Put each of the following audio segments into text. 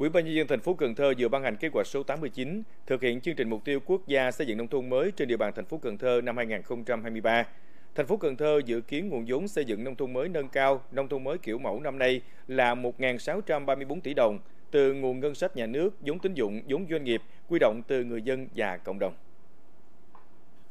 Ủy ban nhân dân thành phố Cần Thơ vừa ban hành kế hoạch số 89 thực hiện chương trình mục tiêu quốc gia xây dựng nông thôn mới trên địa bàn thành phố Cần Thơ năm 2023. Thành phố Cần Thơ dự kiến nguồn vốn xây dựng nông thôn mới nâng cao, nông thôn mới kiểu mẫu năm nay là 1.634 tỷ đồng từ nguồn ngân sách nhà nước, vốn tín dụng, vốn doanh nghiệp, quy động từ người dân và cộng đồng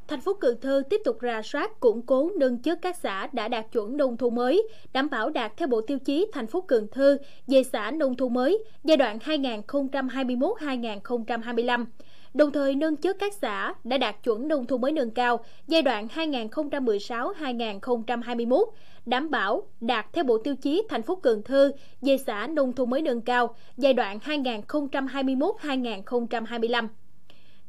thành phố Cần Thơ tiếp tục rà soát, củng cố, nâng chất các xã đã đạt chuẩn nông thôn mới, đảm bảo đạt theo bộ tiêu chí thành phố Cần Thơ về xã nông thôn mới giai đoạn 2021-2025 đồng thời nâng chất các xã đã đạt chuẩn nông thôn mới nâng cao giai đoạn 2016-2021, đảm bảo đạt theo bộ tiêu chí thành phố Cần Thơ về xã nông thôn mới nâng cao giai đoạn 2021-2025.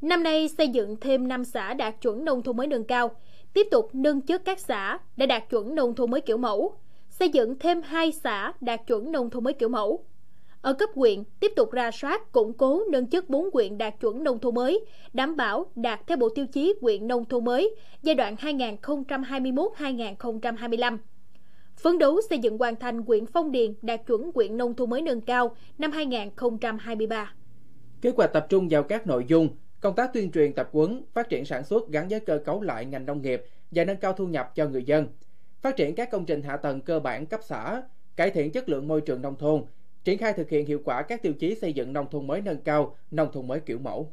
Năm nay xây dựng thêm 5 xã đạt chuẩn nông thôn mới nâng cao, tiếp tục nâng chức các xã đã đạt chuẩn nông thôn mới kiểu mẫu, xây dựng thêm 2 xã đạt chuẩn nông thôn mới kiểu mẫu. Ở cấp huyện, tiếp tục ra soát, củng cố nâng chức 4 huyện đạt chuẩn nông thôn mới, đảm bảo đạt theo bộ tiêu chí huyện nông thôn mới giai đoạn 2021-2025 phấn đấu xây dựng hoàn thành quyện Phong Điền đạt chuẩn quyện nông thôn mới nâng cao năm 2023. Kế hoạch tập trung vào các nội dung Công tác tuyên truyền tập quấn phát triển sản xuất gắn với cơ cấu lại ngành nông nghiệp và nâng cao thu nhập cho người dân, phát triển các công trình hạ tầng cơ bản cấp xã, cải thiện chất lượng môi trường nông thôn, triển khai thực hiện hiệu quả các tiêu chí xây dựng nông thôn mới nâng cao, nông thôn mới kiểu mẫu.